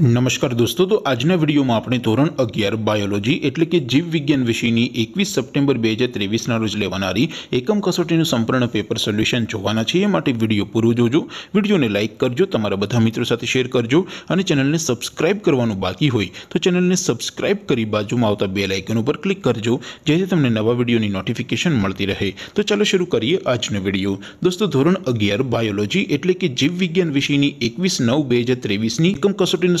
નમસ્કાર દોસ્તો તો આજના વિડીયોમાં આપણે ધોરણ અગિયાર બાયોલોજી એટલે કે જીવ વિજ્ઞાન વિષયની એકવીસ સપ્ટેમ્બર બે હજાર ત્રેવીસના રોજ લેવાનારી એકમ કસોટીનું સંપૂર્ણ પેપર સોલ્યુશન જોવાના છે એ માટે વિડીયો પૂરો જોજો વિડીયોને લાઇક કરજો તમારા બધા મિત્રો સાથે શેર કરજો અને ચેનલને સબસ્ક્રાઇબ કરવાનું બાકી હોય તો ચેનલને સબસ્ક્રાઇબ કરી બાજુમાં આવતા બે લાઇકન ઉપર ક્લિક કરજો જેથી તમને નવા વિડીયોની નોટિફિકેશન મળતી રહે તો ચાલો શરૂ કરીએ આજનો વિડીયો દોસ્તો ધોરણ અગિયાર બાયોલોજી એટલે કે જીવ વિજ્ઞાન વિષયની એકવીસ નવ બે હજાર ત્રેવીસની એકમ કસોટીનું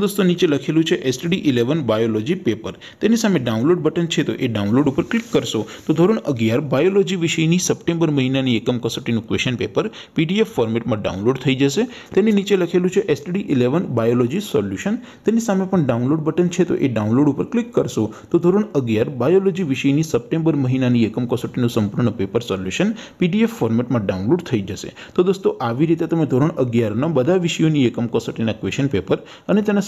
દોસ્તો નીચે લખેલું છે STD 11 बायोलॉजी પેપર તેની સામે ડાઉનલોડ બટન છે તો એ ડાઉનલોડ ઉપર ક્લિક કરશો તો ધોરણ 11 बायोलॉजी વિષયની સપ્ટેમ્બર મહિનાની એકમ 66 નું ક્વેશ્ચન પેપર PDF ફોર્મેટમાં ડાઉનલોડ થઈ જશે તેની નીચે લખેલું છે STD 11 बायोलॉजी સોલ્યુશન તેની સામે પણ ડાઉનલોડ બટન છે તો એ ડાઉનલોડ ઉપર ક્લિક કરશો તો ધોરણ 11 बायोलॉजी વિષયની સપ્ટેમ્બર મહિનાની એકમ 66 નું સંપૂર્ણ પેપર સોલ્યુશન PDF ફોર્મેટમાં ડાઉનલોડ થઈ જશે તો દોસ્તો આવી રીતે તમે ધોરણ 11 ના બધા વિષયોની એકમ 66 ના ક્વેશ્ચન પેપર અને તેના